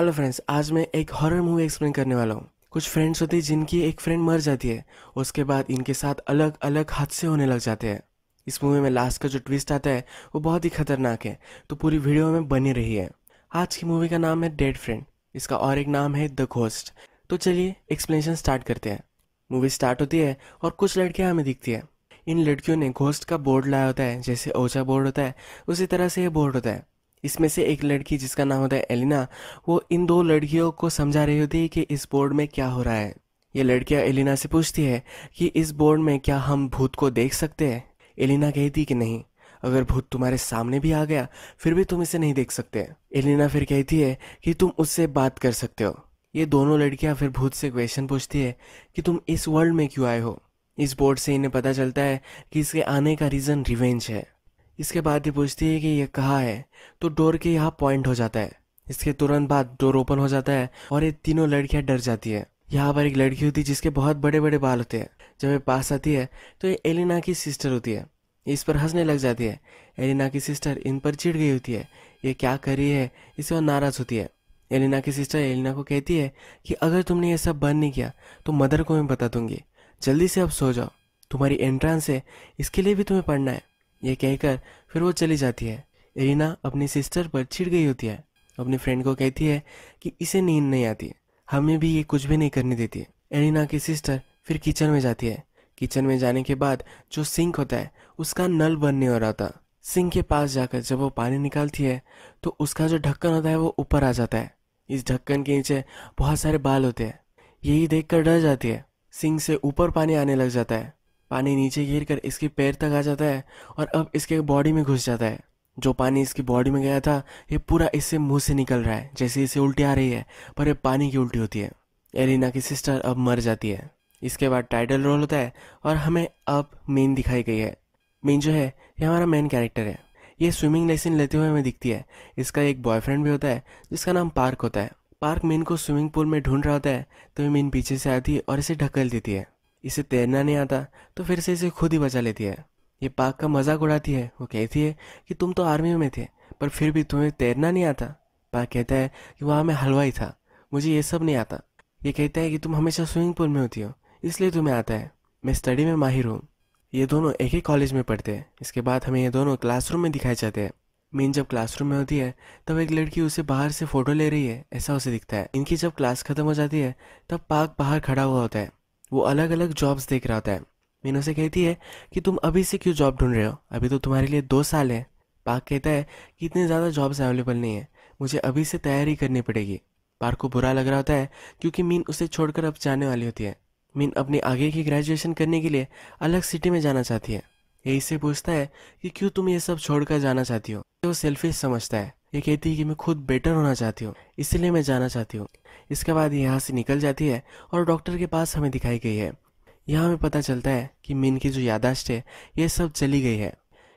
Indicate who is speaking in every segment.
Speaker 1: hello friends आज मैं एक हॉरर मूवी एक्सप्लेन करने वाला हूँ कुछ फ्रेंड्स होते हैं जिनकी एक फ्रेंड मर जाती है उसके बाद इनके साथ अलग अलग हादसे होने लग जाते हैं इस मूवी में लास्ट का जो ट्विस्ट आता है वो बहुत ही खतरनाक है तो पूरी वीडियो में बनी रही है आज की मूवी का नाम है डेड फ्रेंड इसका और एक नाम है द घोस्ट तो चलिए एक्सप्लेनेशन स्टार्ट करते हैं मूवी स्टार्ट होती है और कुछ लड़कियाँ हमें दिखती है इन लड़कियों ने घोस्ट का बोर्ड लाया होता है जैसे ओझा बोर्ड होता है उसी तरह से यह बोर्ड होता है इसमें से एक लड़की जिसका नाम होता है एलिना वो इन दो लड़कियों को समझा रही होती है कि इस बोर्ड में क्या हो रहा है ये लड़कियां एलिना से पूछती है कि इस बोर्ड में क्या हम भूत को देख सकते हैं एलिना कहती कि नहीं अगर भूत तुम्हारे सामने भी आ गया फिर भी तुम इसे नहीं देख सकते एलिना फिर कहती है कि तुम उससे बात कर सकते हो ये दोनों लड़कियां फिर भूत से क्वेश्चन पूछती है कि तुम इस वर्ल्ड में क्यों आए हो इस बोर्ड से इन्हें पता चलता है कि इसके आने का रीज़न रिवेंज है इसके बाद ये पूछती है कि ये कहाँ है तो डोर के यहाँ पॉइंट हो जाता है इसके तुरंत बाद डोर ओपन हो जाता है और ये तीनों लड़कियाँ डर जाती है यहाँ पर एक लड़की होती है जिसके बहुत बड़े बड़े बाल होते हैं जब ये पास आती है तो ये एलिना की सिस्टर होती है इस पर हंसने लग जाती है एलिना की सिस्टर इन पर चिढ़ गई होती है ये क्या कर रही है इसे और नाराज़ होती है एलिना की सिस्टर एलिना को कहती है कि अगर तुमने ये सब बंद नहीं किया तो मदर को मैं बता दूंगी जल्दी से अब सो जाओ तुम्हारी एंट्रेंस है इसके लिए भी तुम्हें पढ़ना है यह कहकर फिर वो चली जाती है इरीना अपनी सिस्टर पर छिड़ गई होती है अपने फ्रेंड को कहती है कि इसे नींद नहीं आती हमें भी ये कुछ भी नहीं करने देती एरिना की सिस्टर फिर किचन में जाती है किचन में जाने के बाद जो सिंक होता है उसका नल बंद नहीं हो रहा था सिंक के पास जाकर जब वो पानी निकालती है तो उसका जो ढक्कन होता है वो ऊपर आ जाता है इस ढक्कन के नीचे बहुत सारे बाल होते हैं यही देखकर डर जाती है सिंक से ऊपर पानी आने लग जाता है पानी नीचे गिर कर इसके पैर तक आ जाता है और अब इसके बॉडी में घुस जाता है जो पानी इसकी बॉडी में गया था ये पूरा इससे मुंह से निकल रहा है जैसे इसे उल्टी आ रही है पर यह पानी की उल्टी होती है एलिना की सिस्टर अब मर जाती है इसके बाद टाइटल रोल होता है और हमें अब मेन दिखाई गई है मेन जो है ये हमारा मेन कैरेक्टर है ये स्विमिंग लेसन लेते हुए हमें दिखती है इसका एक बॉयफ्रेंड भी होता है जिसका नाम पार्क होता है पार्क मेन को स्विमिंग पूल में ढूंढ रहा होता है तो ये मेन पीछे से आती है और इसे ढकल देती है इसे तैरना नहीं आता तो फिर से इसे खुद ही बचा लेती है ये पाक का मजाक उड़ाती है वो कहती है कि तुम तो आर्मी में थे पर फिर भी तुम्हें तैरना नहीं आता पाक कहता है कि वहाँ मैं हलवाई था मुझे ये सब नहीं आता ये कहता है कि तुम हमेशा स्विमिंग पूल में होती हो इसलिए तुम्हें आता है मैं स्टडी में माहिर हूँ ये दोनों एक ही कॉलेज में पढ़ते हैं इसके बाद हमें ये दोनों क्लासरूम में दिखाए जाते हैं मीन जब क्लासरूम में होती है तब एक लड़की उसे बाहर से फ़ोटो ले रही है ऐसा उसे दिखता है इनकी जब क्लास खत्म हो जाती है तब पाक बाहर खड़ा हुआ होता है वो अलग अलग जॉब्स देख रहा होता है मीन उसे कहती है कि तुम अभी से क्यों जॉब ढूंढ रहे हो अभी तो तुम्हारे लिए दो साल है पार्क कहता है कि इतने ज़्यादा जॉब्स अवेलेबल नहीं है मुझे अभी से तैयारी करनी पड़ेगी पार्क को बुरा लग रहा होता है क्योंकि मीन उसे छोड़कर अब जाने वाली होती है मीन अपने आगे की ग्रेजुएशन करने के लिए अलग सिटी में जाना चाहती है ये इससे पूछता है कि क्यों तुम ये सब छोड़कर जाना चाहती हो तो वो सेल्फिश समझता है ये कहती है कि मैं खुद बेटर होना चाहती हूँ इसलिए मैं जाना चाहती हूँ इसके बाद यहाँ से निकल जाती है और डॉक्टर के पास हमें दिखाई गई है यहाँ हमें पता चलता है कि मीन की जो यादाश्त है ये सब चली गई है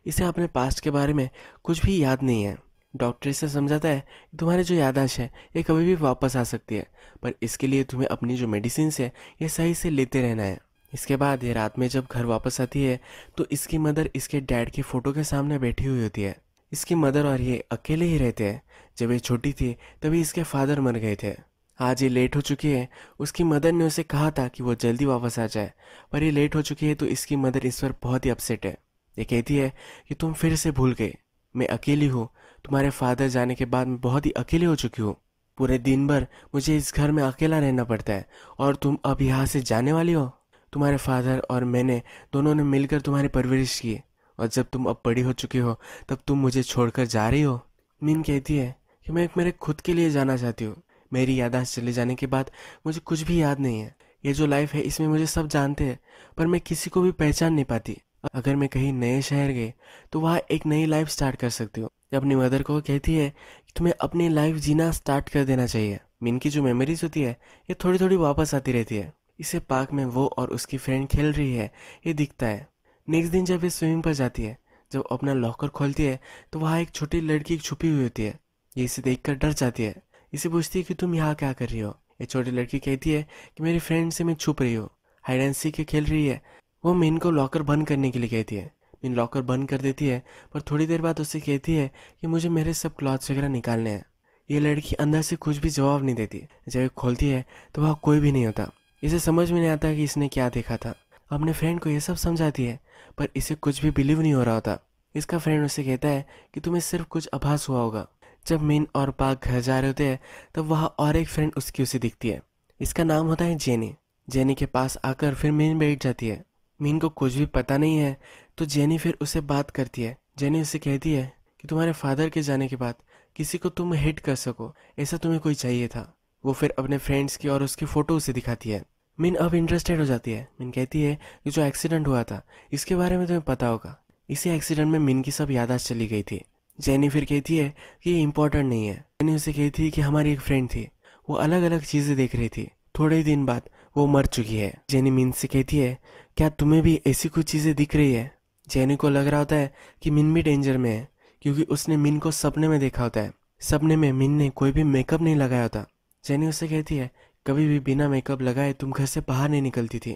Speaker 1: इसे अपने पास्ट के बारे में कुछ भी याद नहीं है डॉक्टर इसे समझाता है कि तुम्हारी जो यादाश्त है ये कभी भी वापस आ सकती है पर इसके लिए तुम्हें अपनी जो मेडिसिन है ये सही से लेते रहना है इसके बाद ये रात में जब घर वापस आती है तो इसकी मदर इसके डैड की फ़ोटो के सामने बैठी हुई होती है इसकी मदर और ये अकेले ही रहते हैं जब ये छोटी थी तभी इसके फादर मर गए थे आज ये लेट हो चुकी है उसकी मदर ने उसे कहा था कि वो जल्दी वापस आ जाए पर ये लेट हो चुकी है तो इसकी मदर इस पर बहुत ही अपसेट है ये कहती है कि तुम फिर से भूल गए मैं अकेली हूँ तुम्हारे फादर जाने के बाद मैं बहुत ही अकेली हो चुकी हूँ पूरे दिन भर मुझे इस घर में अकेला रहना पड़ता है और तुम अब यहाँ से जाने वाली हो तुम्हारे फादर और मैंने दोनों ने मिलकर तुम्हारी परवरिश की और जब तुम अब बड़ी हो चुकी हो तब तुम मुझे छोड़कर जा रही हो मीन कहती है कि मैं एक मेरे खुद के लिए जाना चाहती हूँ मेरी यादाश्त चले जाने के बाद मुझे कुछ भी याद नहीं है ये जो लाइफ है इसमें मुझे सब जानते हैं पर मैं किसी को भी पहचान नहीं पाती अगर मैं कहीं नए शहर गई तो वहाँ एक नई लाइफ स्टार्ट कर सकती हूँ अपनी मदर को कहती है कि तुम्हें अपनी लाइफ जीना स्टार्ट कर देना चाहिए मिन की जो मेमोरीज होती है ये थोड़ी थोड़ी वापस आती रहती है इसे पार्क में वो और उसकी फ्रेंड खेल रही है ये दिखता है नेक्स्ट दिन जब ये स्विमिंग पर जाती है जब अपना लॉकर खोलती है तो वहाँ एक छोटी लड़की छुपी हुई होती है ये इसे देख डर जाती है इसे पूछती है कि तुम यहाँ क्या कर रही हो ये छोटी लड़की कहती है कि मेरी फ्रेंड से मैं छुप रही हूँ हाइड एंड सीख खेल रही है वो मीन को लॉकर बंद करने के लिए कहती है मीन लॉकर बंद कर देती है पर थोड़ी देर बाद उससे कहती है कि मुझे मेरे सब क्लॉथ्स वगैरह निकालने हैं ये लड़की अंदर से कुछ भी जवाब नहीं देती जब खोलती है तो वहाँ कोई भी नहीं होता इसे समझ में नहीं आता कि इसने क्या देखा था अपने फ्रेंड को यह सब समझाती है पर इसे कुछ भी बिलीव नहीं हो रहा होता इसका फ्रेंड उसे कहता है कि तुम्हें सिर्फ कुछ आभास हुआ होगा जब मिन और पाक घर जा रहे होते हैं तब तो वहाँ और एक फ्रेंड उसकी उसे दिखती है इसका नाम होता है जेनी जेनी के पास आकर फिर मीन बैठ जाती है मीन को कुछ भी पता नहीं है तो जेनी फिर उसे बात करती है जेनी उसे कहती है कि तुम्हारे फादर के जाने के बाद किसी को तुम हिट कर सको ऐसा तुम्हें कोई चाहिए था वो फिर अपने फ्रेंड्स की और उसकी फ़ोटो उसे दिखाती है मीन अब इंटरेस्टेड हो जाती है मीन कहती है कि जो एक्सीडेंट हुआ था इसके बारे में तुम्हें पता होगा इसी एक्सीडेंट में मीन की सब यादाश्त चली गई थी जेनी फिर कहती है कि ये इम्पोर्टेंट नहीं है जैनी उसे कहती है कि हमारी एक फ्रेंड थी वो अलग अलग चीज़ें देख रही थी थोड़े दिन बाद वो मर चुकी है जेनी मीन से कहती है क्या तुम्हें भी ऐसी कुछ चीज़ें दिख रही है जेनी को लग रहा होता है कि मिन भी डेंजर में है क्योंकि उसने मिन को सपने में देखा होता है सपने में मिन ने कोई भी मेकअप नहीं लगाया होता जेनी उसे कहती है कभी भी बिना मेकअप लगाए तुम घर से बाहर नहीं निकलती थी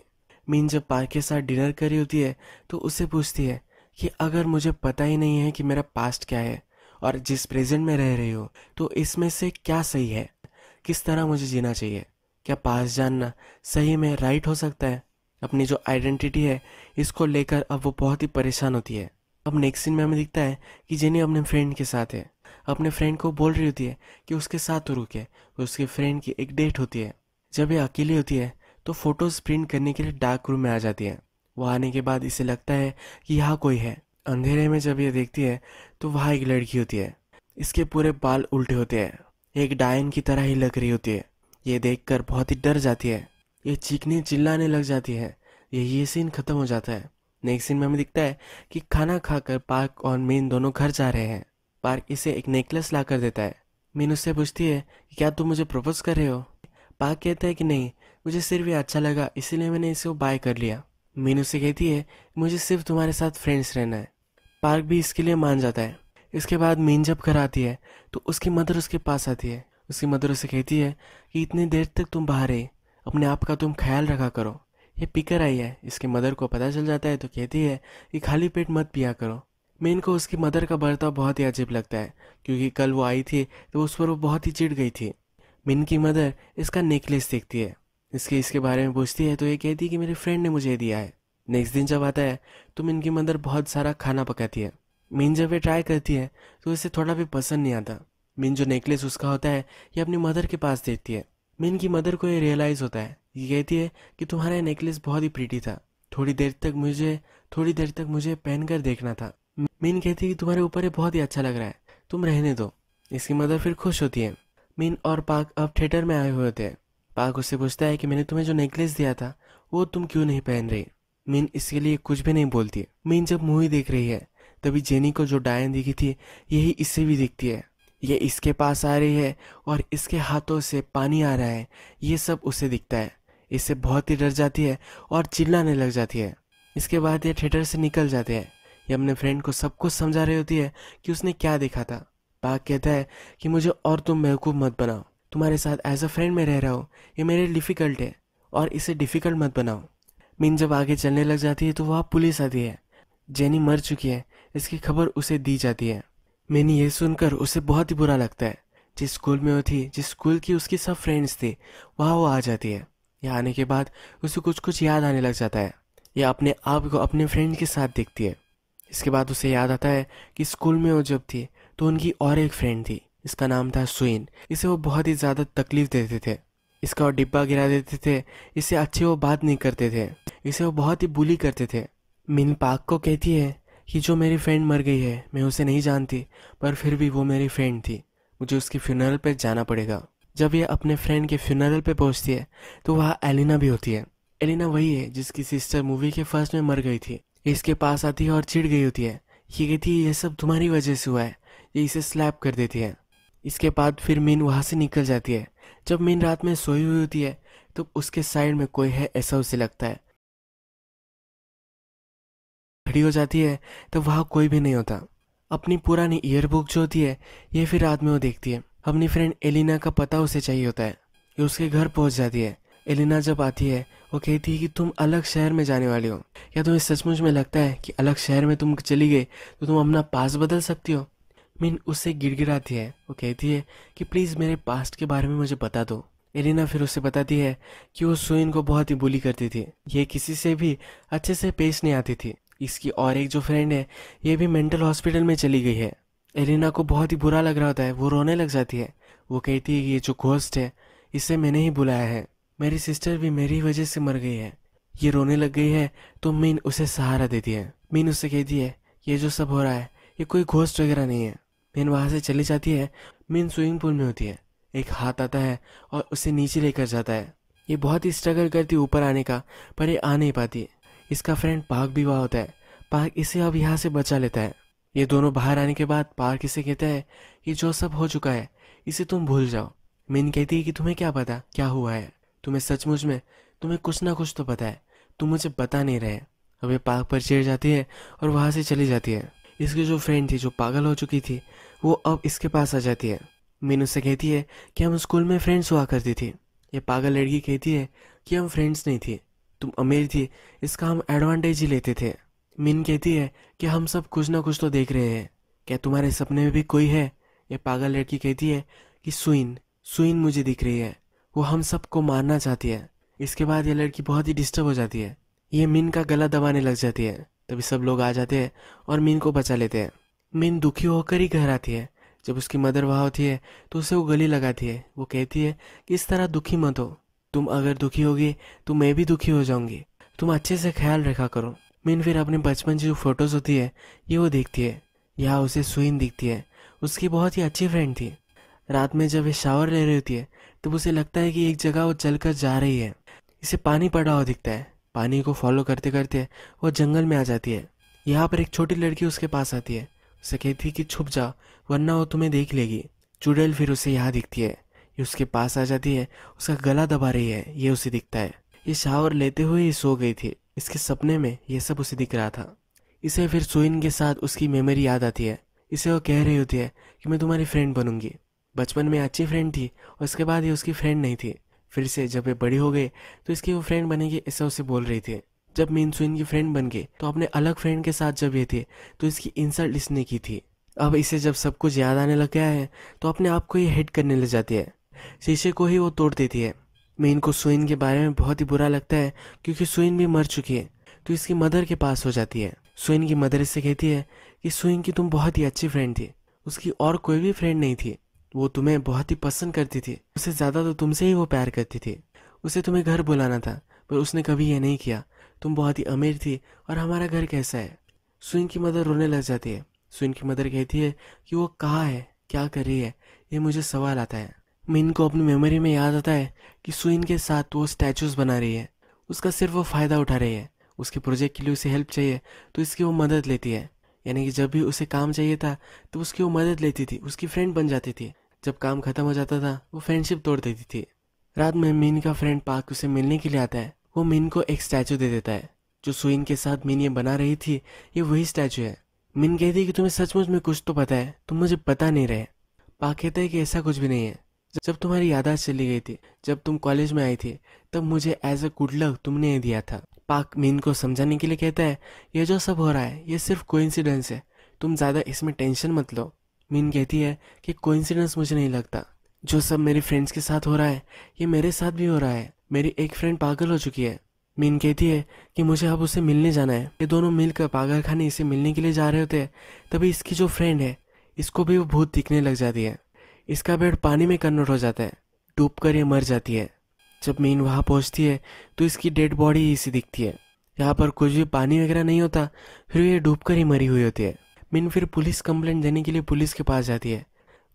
Speaker 1: मीन जब पार्क के साथ डिनर करी होती है तो उसे पूछती है कि अगर मुझे पता ही नहीं है कि मेरा पास्ट क्या है और जिस प्रेजेंट में रह रही हो तो इसमें से क्या सही है किस तरह मुझे जीना चाहिए क्या पास जानना सही में राइट हो सकता है अपनी जो आइडेंटिटी है इसको लेकर अब वो बहुत ही परेशान होती है अब नेक्स्ट सीन में हमें दिखता है कि जेनी अपने फ्रेंड के साथ है अपने फ्रेंड को बोल रही होती है कि उसके साथ रुके उसके फ्रेंड की एक डेट होती है जब ये अकेली होती है तो फोटोज प्रिंट करने के लिए डार्क रूम में आ जाती है वह आने के बाद इसे लगता है कि यहाँ कोई है अंधेरे में जब यह देखती है तो वहाँ एक लड़की होती है इसके पूरे बाल उल्टे होते हैं एक डायन की तरह ही लग रही होती है ये देखकर बहुत ही डर जाती है ये चीखने चिल्लाने लग जाती है ये ये सीन खत्म हो जाता है नेक्स्ट सीन में हमें दिखता है कि खाना खाकर पार्क और मीन दोनों घर जा रहे हैं पार्क इसे एक नेकलेस ला कर देता है मीन उससे पूछती है कि क्या तुम मुझे प्रपोज कर रहे हो पार्क कहता है कि नहीं मुझे सिर्फ ये अच्छा लगा इसीलिए मैंने इसे बाय कर लिया मीनू से कहती है मुझे सिर्फ तुम्हारे साथ फ्रेंड्स रहना है पार्क भी इसके लिए मान जाता है इसके बाद मीन जब घर आती है तो उसकी मदर उसके पास आती है उसकी मदर उसे कहती है कि इतनी देर तक तुम बाहर है अपने आप का तुम ख्याल रखा करो ये पीकर आई है इसके मदर को पता चल जाता है तो कहती है कि खाली पेट मत पिया करो मीन को उसकी मदर का बर्ताव बहुत ही अजीब लगता है क्योंकि कल वो आई थी तो उस पर वो बहुत ही चिढ़ गई थी मीन की मदर इसका नेकलेस देखती है इसके इसके बारे में पूछती है तो ये कहती है कि मेरे फ्रेंड ने मुझे दिया है नेक्स्ट दिन जब आता है तो मिनकी मदर बहुत सारा खाना पकाती है मीन जब वे ट्राई करती है तो इसे थोड़ा भी पसंद नहीं आता मीन जो नेकलेस उसका होता है ये अपनी मदर के पास देती है मीन की मदर को ये रियलाइज़ होता है ये कहती है कि तुम्हारा नेकलेस बहुत ही प्रीटी था थोड़ी देर तक मुझे थोड़ी देर तक मुझे पहनकर देखना था मीन कहती है कि तुम्हारे ऊपर ये बहुत ही अच्छा लग रहा है तुम रहने दो इसकी मदर फिर खुश होती है मीन और पाक अब थिएटर में आए हुए होते हैं पाक उससे पूछता है कि मैंने तुम्हें जो नेकलेस दिया था वो तुम क्यों नहीं पहन रही मीन इसके लिए कुछ भी नहीं बोलती मीन जब मूवी देख रही है तभी जेनी को जो डायन दिखी थी यही इससे भी दिखती है ये इसके पास आ रही है और इसके हाथों से पानी आ रहा है ये सब उसे दिखता है इससे बहुत ही डर जाती है और चिल्लाने लग जाती है इसके बाद ये थिएटर से निकल जाते हैं ये अपने फ्रेंड को सब कुछ समझा रही होती है कि उसने क्या देखा था पाक कहता है कि मुझे और तुम बेवकूफ़ मत बनाओ तुम्हारे साथ एज अ फ्रेंड में रह रहा हूँ ये मेरे लिए डिफ़िकल्ट है और इसे डिफ़िकल्ट मत बनाओ मीन जब आगे चलने लग जाती है तो वह पुलिस आती है जेनी मर चुकी है इसकी खबर उसे दी जाती है मैंने ये सुनकर उसे बहुत ही बुरा लगता है जिस स्कूल में वो थी जिस स्कूल की उसकी सब फ्रेंड्स थी वहाँ वो आ जाती है या आने के बाद उसे कुछ कुछ याद आने लग जाता है या अपने आप को अपने फ्रेंड के साथ देखती है इसके बाद उसे याद आता है कि स्कूल में वो जब थी तो उनकी और एक फ्रेंड थी इसका नाम था सुइन इसे वो बहुत ही ज़्यादा तकलीफ देते थे इसका डिब्बा गिरा देते थे इसे अच्छे वो बात नहीं करते थे इसे वो बहुत ही बुली करते थे मिन पाक को कहती है कि जो मेरी फ्रेंड मर गई है मैं उसे नहीं जानती पर फिर भी वो मेरी फ्रेंड थी मुझे उसकी फ्यूनरल पर जाना पड़ेगा जब ये अपने फ्रेंड के फ्यूनरल पे पहुंचती है तो वहाँ एलिना भी होती है एलिना वही है जिसकी सिस्टर मूवी के फर्स्ट में मर गई थी इसके पास आती है और चिढ़ गई होती है ये कहती है यह सब तुम्हारी वजह से हुआ है ये इसे स्लैप कर देती है इसके बाद फिर मीन वहाँ से निकल जाती है जब मीन रात में सोई हुई होती है तो उसके साइड में कोई है ऐसा उसे लगता है खड़ी हो जाती है तो वहाँ कोई भी नहीं होता अपनी पुरानी ईयरबुक जो होती है ये फिर रात में वो देखती है अपनी फ्रेंड एलिना का पता उसे चाहिए होता है ये उसके घर पहुंच जाती है एलिना जब आती है वो कहती है कि तुम अलग शहर में जाने वाले हो या तुम्हें सचमुच में लगता है कि अलग शहर में तुम चली गई तो तुम अपना पास बदल सकती हो मीन उससे गिड़गिड़ाती है वो कहती है कि प्लीज़ मेरे पास्ट के बारे में मुझे बता दो एलिना फिर उसे बताती है कि वो सुइन को बहुत ही बुली करती थी ये किसी से भी अच्छे से पेश नहीं आती थी इसकी और एक जो फ्रेंड है ये भी मेंटल हॉस्पिटल में चली गई है एलिना को बहुत ही बुरा लग रहा होता है वो रोने लग जाती है वो कहती है कि ये जो घोस्ट है इसे मैंने ही बुलाया है मेरी सिस्टर भी मेरी वजह से मर गई है ये रोने लग गई है तो मीन उसे सहारा देती है मीन उसे कहती है ये जो सब हो रहा है ये कोई घोस्ट वगैरह नहीं है मीन वहाँ से चली जाती है मीन स्विमिंग पूल में होती है एक हाथ आता है और उसे नीचे लेकर जाता है ये बहुत ही स्ट्रगल करती ऊपर आने का पर ये आ नहीं पाती इसका फ्रेंड पार्क भी वहाँ होता है पार्क इसे अब यहाँ से बचा लेता है ये दोनों बाहर आने के बाद पार्क इसे कहता है कि जो सब हो चुका है इसे तुम भूल जाओ मीन कहती है कि तुम्हें क्या पता क्या हुआ है तुम्हें सचमुच में तुम्हें कुछ ना कुछ तो पता है तुम मुझे बता नहीं रहे अब ये पार्क पर चिड़ जाती है और वहाँ से चली जाती है इसकी जो फ्रेंड थी जो पागल हो चुकी थी वो अब इसके पास आ जाती है मीनू से कहती है कि हम स्कूल में फ्रेंड्स हुआ करती थी ये पागल लड़की कहती है कि हम फ्रेंड्स नहीं थी तुम अमीर थी इसका हम एडवांटेज ही लेते थे मीन कहती है कि हम सब कुछ ना कुछ तो देख रहे हैं क्या तुम्हारे सपने में भी कोई है ये पागल लड़की कहती है कि सुइन सुइन मुझे दिख रही है वो हम सबको मारना चाहती है इसके बाद ये लड़की बहुत ही डिस्टर्ब हो जाती है ये मीन का गला दबाने लग जाती है तभी सब लोग आ जाते हैं और मीन को बचा लेते हैं मीन दुखी होकर ही घर आती है जब उसकी मदर वहाँ होती है तो उसे वो गली लगाती है वो कहती है कि इस तरह दुखी मत हो तुम अगर दुखी होगी तो मैं भी दुखी हो जाऊंगी तुम अच्छे से ख्याल रखा करो मीन फिर अपने बचपन की जो फोटोज़ होती है ये वो देखती है यहाँ उसे सुइन दिखती है उसकी बहुत ही अच्छी फ्रेंड थी रात में जब वे शावर ले रही होती है तब उसे लगता है कि एक जगह वो चल जा रही है इसे पानी पड़ा हुआ दिखता है पानी को फॉलो करते करते वो जंगल में आ जाती है यहाँ पर एक छोटी लड़की उसके पास आती है उसे कहती कि छुप जा वरना वो तुम्हें देख लेगी चुड़ैल फिर उसे यहाँ दिखती है ये उसके पास आ जाती है उसका गला दबा रही है ये उसे दिखता है ये शावर लेते हुए ये सो गई थी इसके सपने में ये सब उसे दिख रहा था इसे फिर सुइन के साथ उसकी मेमोरी याद आती है इसे वो कह रही होती है कि मैं तुम्हारी फ्रेंड बनूंगी बचपन में अच्छी फ्रेंड थी और उसके बाद ये उसकी फ्रेंड नहीं थी फिर से जब ये बड़ी हो गई तो इसकी वो फ्रेंड बनेगी ऐसा उसे बोल रही थी जब मिनसुइन की फ्रेंड बन गए तो अपने अलग फ्रेंड के साथ जब ये थे तो इसकी इंसल्ट इसने की थी अब इसे जब सब कुछ याद आने लग गया है तो अपने आप को ये हेड करने लग जाती है शीशे को ही वो तोड़ देती है मीन को सुइन के बारे में बहुत ही बुरा लगता है क्योंकि सुइन भी मर चुकी है तो इसकी मदर के पास हो जाती है सुइन की मदर इससे कहती है कि सुइन की तुम बहुत ही अच्छी फ्रेंड थी उसकी और कोई भी फ्रेंड नहीं थी वो तुम्हें बहुत ही पसंद करती थी उसे ज़्यादा तो तुमसे ही वो प्यार करती थी उसे तुम्हें घर बुलाना था पर उसने कभी यह नहीं किया तुम बहुत ही अमीर थी और हमारा घर कैसा है सुइन की मदर रोने लग जाती है सुइन की मदर कहती है कि वो कहाँ है क्या कर रही है ये मुझे सवाल आता है मिन को अपनी मेमोरी में याद आता है कि सुइन के साथ वो स्टैचूज बना रही है उसका सिर्फ वो फ़ायदा उठा रही है उसके प्रोजेक्ट के लिए उसे हेल्प चाहिए तो इसकी वो मदद लेती है यानी कि जब भी उसे काम चाहिए था तो उसकी वो मदद लेती थी उसकी फ्रेंड बन जाती थी जब काम खत्म हो जाता था वो फ्रेंडशिप तोड़ देती थी रात में मीन का फ्रेंड पार्क उसे मिलने के लिए आता है वो मिन को एक स्टैचू दे देता है जो सुइन के साथ मिन ये बना रही थी ये वही स्टैचू है मिन कहती है कि तुम्हें सचमुच में कुछ तो पता है तुम मुझे पता नहीं रहे पा कहता है कि ऐसा कुछ भी नहीं है जब तुम्हारी यादाश्त चली गई थी जब तुम कॉलेज में आई थी तब मुझे एज अ गुड लक तुमने ये दिया था पाक मीन को समझाने के लिए कहता है यह जो सब हो रहा है यह सिर्फ कोइंसिडेंस है तुम ज़्यादा इसमें टेंशन मत लो मीन कहती है कि कोइंसिडेंस मुझे नहीं लगता जो सब मेरे फ्रेंड्स के साथ हो रहा है ये मेरे साथ भी हो रहा है मेरी एक फ्रेंड पागल हो चुकी है मीन कहती है कि मुझे अब उसे मिलने जाना है ये दोनों मिलकर पागल खाने इसे मिलने के लिए जा रहे होते हैं तभी इसकी जो फ्रेंड है इसको भी वो भूत दिखने लग जाती है इसका बेड पानी में कन्वर्ट हो जाता है डूब कर ये मर जाती है जब मीन वहाँ पहुँचती है तो इसकी डेड बॉडी ही इसी दिखती है यहाँ पर कुछ भी पानी वगैरह नहीं होता फिर ये डूब कर ही मरी हुई होती है मीन फिर पुलिस कंप्लेंट देने के लिए पुलिस के पास जाती है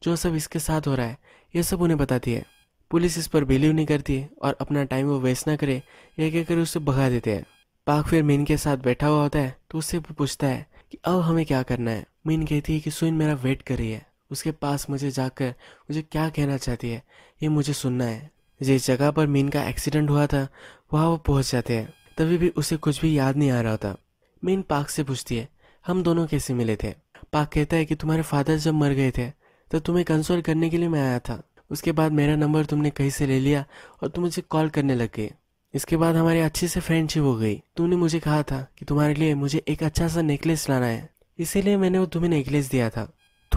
Speaker 1: जो सब इसके साथ हो रहा है ये सब उन्हें बताती है पुलिस इस पर बिलीव नहीं करती है और अपना टाइम वो वेस्ट ना करे यह कहकर उसे भगा देते हैं पाक फिर मीन के साथ बैठा हुआ होता है तो उससे पूछता है कि अब हमें क्या करना है मीन कहती है कि सुइन मेरा वेट कर रही है उसके पास मुझे जाकर मुझे क्या कहना चाहती है ये मुझे सुनना है जिस जगह पर मीन का एक्सीडेंट हुआ था वहाँ वो पहुंच जाते हैं तभी भी उसे कुछ भी याद नहीं आ रहा था मीन पाक से पूछती है हम दोनों कैसे मिले थे पाक कहता है कि तुम्हारे फादर जब मर गए थे तो तुम्हें कंसोल करने के लिए मैं आया था उसके बाद मेरा नंबर तुमने कहीं से ले लिया और तुम मुझे कॉल करने लग गए इसके बाद हमारी अच्छे से फ्रेंडशिप हो गई तुमने मुझे कहा था कि तुम्हारे लिए मुझे एक अच्छा सा नेकलेस लाना है इसीलिए मैंने वो तुम्हें नेकलेस दिया था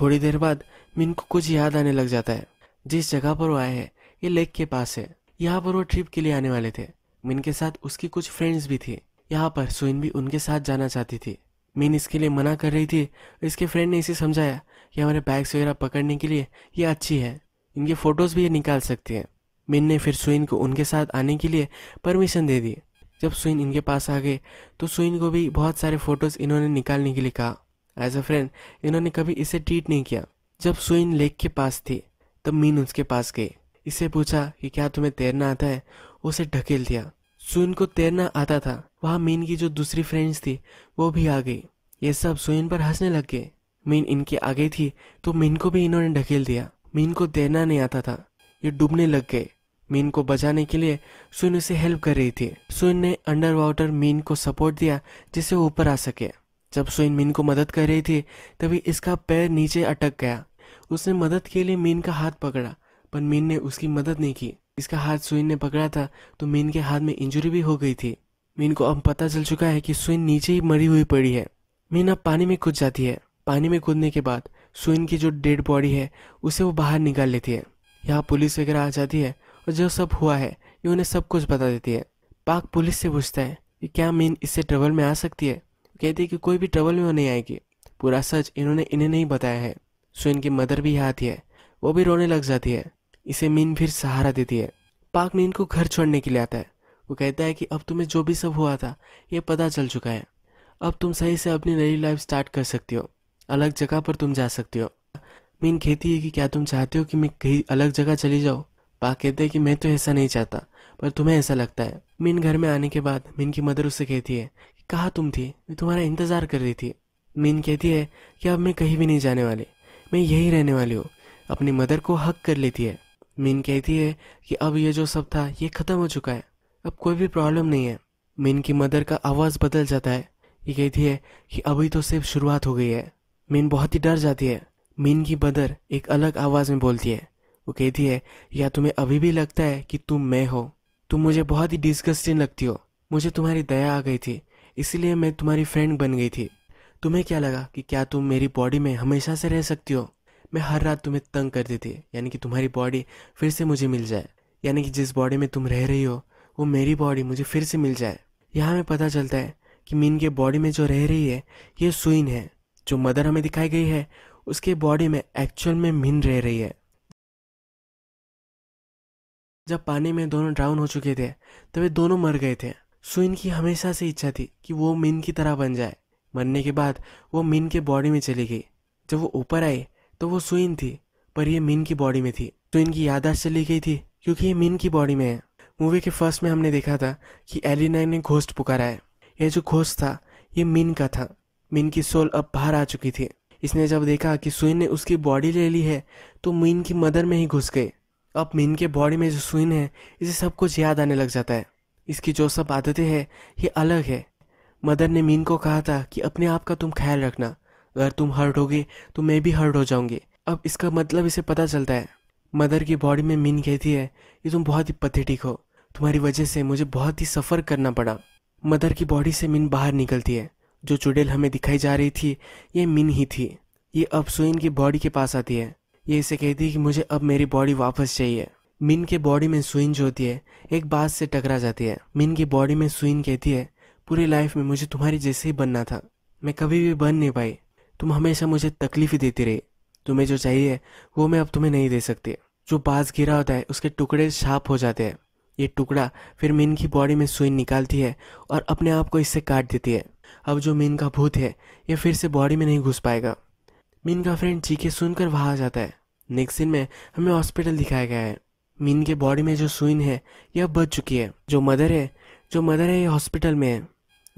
Speaker 1: थोड़ी देर बाद मिन को कुछ याद आने लग जाता है जिस जगह पर वो आए है ये लेक के पास है यहाँ पर वो ट्रिप के लिए आने वाले थे मिन के साथ उसकी कुछ फ्रेंड्स भी थी यहाँ पर सुइन भी उनके साथ जाना चाहती थी मीन इसके लिए मना कर रही थी इसके फ्रेंड ने इसे समझाया कि हमारे बैग्स वगैरह पकड़ने के लिए ये अच्छी है इनके फ़ोटोज़ भी ये निकाल सकते है मिन ने फिर सुइन को उनके साथ आने के लिए परमिशन दे दी जब सुइन इनके पास आ गए तो सुइन को भी बहुत सारे फ़ोटोज़ इन्होंने निकालने के लिए कहा एज अ फ्रेंड इन्होंने कभी इसे ट्रीट नहीं किया जब सुइन लेक के पास थी तब मीन उसके पास गई इसे पूछा कि क्या तुम्हें तैरना आता है उसे ढकेल दिया सुइन को तैरना आता था वहां मीन की जो दूसरी फ्रेंड्स थी वो भी आ गई ये सब सुइन पर हंसने लग गए मीन इनके आगे थी तो मीन को भी इन्होंने ढकेल दिया मीन को तैरना नहीं आता था ये डूबने लग गए मीन को बचाने के लिए सुन उसे हेल्प कर रही थी सुन ने अंडर वाटर मीन को सपोर्ट दिया जिससे ऊपर आ सके जब सुइन मीन को मदद कर रही थी तभी इसका पैर नीचे अटक गया उसने मदद के लिए मीन का हाथ पकड़ा पर मीन ने उसकी मदद नहीं की इसका हाथ सुइन ने पकड़ा था तो मीन के हाथ में इंजरी भी हो गई थी मीन को अब पता चल चुका है कि सुइन नीचे ही मरी हुई पड़ी है मीन अब पानी में कूद जाती है पानी में कूदने के बाद सुइन की जो डेड बॉडी है उसे वो बाहर निकाल लेती है यहाँ पुलिस वगैरह आ जाती है और जो सब हुआ है ये उन्हें सब कुछ बता देती है पाक पुलिस से पूछता है कि क्या मीन इससे ट्रबल में आ सकती है कहती है कि कोई भी ट्रबल में वो नहीं आएगी पूरा सच इन्होंने इन्हें नहीं बताया है सुइन की मदर भी यहाँ आती है वो भी रोने लग जाती है इसे मीन फिर सहारा देती है पाक मीन को घर छोड़ने के लिए आता है वो कहता है कि अब तुम्हें जो भी सब हुआ था ये पता चल चुका है अब तुम सही से अपनी नई लाइफ स्टार्ट कर सकती हो अलग जगह पर तुम जा सकते हो मीन कहती है कि क्या तुम चाहते हो कि मैं कहीं अलग जगह चली जाओ पा कहते हैं कि मैं तो ऐसा नहीं चाहता पर तुम्हें ऐसा लगता है मीन घर में आने के बाद मीन की मदर उससे कहती है कि कहा तुम थी मैं तुम्हारा इंतज़ार कर रही थी मीन कहती है कि अब मैं कहीं भी नहीं जाने वाली मैं यही रहने वाली हूँ अपनी मदर को हक कर लेती है मीन कहती है कि अब ये जो सब था ये ख़त्म हो चुका है अब कोई भी प्रॉब्लम नहीं है मीन की मदर का आवाज़ बदल जाता है ये कहती है कि अभी तो सिर्फ शुरुआत हो गई है मीन बहुत ही डर जाती है मीन की बदर एक अलग आवाज में बोलती है वो कहती है या तुम्हें अभी भी लगता है कि तुम मैं हो तुम मुझे बहुत ही डिस्गस्टिंग लगती हो मुझे तुम्हारी दया आ गई थी इसलिए मैं तुम्हारी फ्रेंड बन गई थी तुम्हें क्या लगा कि क्या तुम मेरी बॉडी में हमेशा से रह सकती हो मैं हर रात तुम्हें तंग करती थी यानी कि तुम्हारी बॉडी फिर से मुझे मिल जाए यानी कि जिस बॉडी में तुम रह रही हो वो मेरी बॉडी मुझे फिर से मिल जाए यहाँ में पता चलता है कि मीन के बॉडी में जो रह रही है ये सुइन है जो मदर हमें दिखाई गई है उसके बॉडी में एक्चुअल में मिन रह रही है जब पानी में दोनों ड्राउन हो चुके थे तब वे दोनों मर गए थे सुइन की हमेशा से इच्छा थी कि वो मिन की तरह बन जाए मरने के बाद वो मिन के बॉडी में चली गई जब वो ऊपर आई तो वो सुइन थी पर ये मीन की बॉडी में थी तो इनकी यादाश्त चली गई थी क्योंकि ये मीन की बॉडी में है मूवी के फर्स्ट में हमने देखा था कि एलिना ने घोस्ट पुकारा है यह जो घोस्ट था ये मीन का था मीन की सोल अब बाहर आ चुकी थी इसने जब देखा कि सुइन ने उसकी बॉडी ले ली है तो मीन की मदर में ही घुस गए अब मीन के बॉडी में जो सुइन है इसे सब कुछ याद आने लग जाता है इसकी जो सब आदतें हैं ये अलग है मदर ने मीन को कहा था कि अपने आप का तुम ख्याल रखना अगर तुम हर्ट होगे तो मैं भी हर्ट हो जाऊंगी अब इसका मतलब इसे पता चलता है मदर की बॉडी में मीन कहती है कि तुम बहुत ही पथेटिक हो तुम्हारी वजह से मुझे बहुत ही सफ़र करना पड़ा मदर की बॉडी से मीन बाहर निकलती है जो चुड़ैल हमें दिखाई जा रही थी ये मिन ही थी ये अब सुइन की बॉडी के पास आती है ये इसे कहती है कि मुझे अब मेरी बॉडी वापस चाहिए मिन के बॉडी में सुइन जो होती है एक बात से टकरा जाती है मिन की बॉडी में सुइन कहती है पूरी लाइफ में मुझे तुम्हारी जैसे ही बनना था मैं कभी भी बन नहीं पाई तुम हमेशा मुझे तकलीफ ही देती रही तुम्हें जो चाहिए वो मैं अब तुम्हें नहीं दे सकती जो बाज गिरा होता है उसके टुकड़े शार्प हो जाते हैं ये टुकड़ा फिर मिन की बॉडी में सुइन निकालती है और अपने आप को इससे काट देती है अब जो मीन का भूत है यह फिर से बॉडी में नहीं घुस पाएगा मीन का फ्रेंड चीखे सुनकर वहाँ आ जाता है नेक्स्ट दिन में हमें हॉस्पिटल दिखाया गया है मीन के बॉडी में जो सुइन है यह बच चुकी है जो मदर है जो मदर है ये हॉस्पिटल में है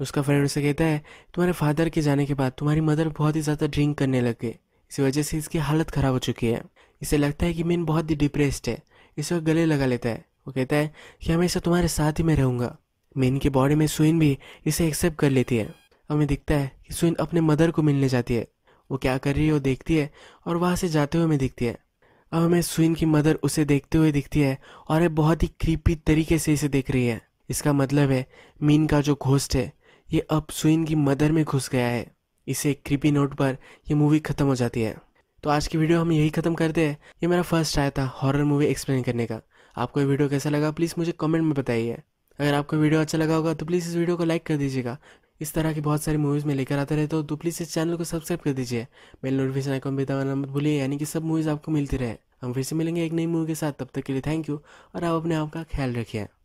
Speaker 1: उसका फ्रेंड उसे कहता है तुम्हारे फादर के जाने के बाद तुम्हारी मदर बहुत ही ज़्यादा ड्रिंक करने लग गई इसी वजह से इसकी हालत ख़राब हो चुकी है इसे लगता है कि मीन बहुत ही डिप्रेस्ड है इसे गले लगा लेता है वो कहता है कि हमेशा तुम्हारे साथ ही मैं रहूँगा मेन के बॉडी में सुइन भी इसे एक्सेप्ट कर लेती है हमें दिखता है कि सुइन अपने मदर को मिलने जाती है वो क्या कर रही है वो देखती है और वहाँ से जाते हुए हमें दिखती है अब हमें सुइन की मदर उसे देखते हुए दिखती है और ये बहुत ही क्रीपी तरीके से इसे देख रही है इसका मतलब है मीन का जो घोस्ट है ये अब सुइन की मदर में घुस गया है इसे एक क्रीपी नोट पर यह मूवी ख़त्म हो जाती है तो आज की वीडियो हम यही ख़त्म करते हैं ये मेरा फर्स्ट आया था हॉरर मूवी एक्सप्लेन करने का आपको ये वीडियो कैसा लगा प्लीज़ मुझे कमेंट में बताइए अगर आपको वीडियो अच्छा लगा होगा तो प्लीज़ इस वीडियो को लाइक कर दीजिएगा इस तरह की बहुत सारी मूवीज़ में लेकर आते रहते हो तो, तो प्लीज़ इस चैनल को सब्सक्राइब कर दीजिए मेल नोटिफिकेशन आइकॉन भी दबाना मत भूलिए यानी कि सब मूवीज़ आपको मिलती रहे हम फिर से मिलेंगे एक नई मूवी के साथ तब तक के लिए थैंक यू और आप अपने आप का ख्याल रखिए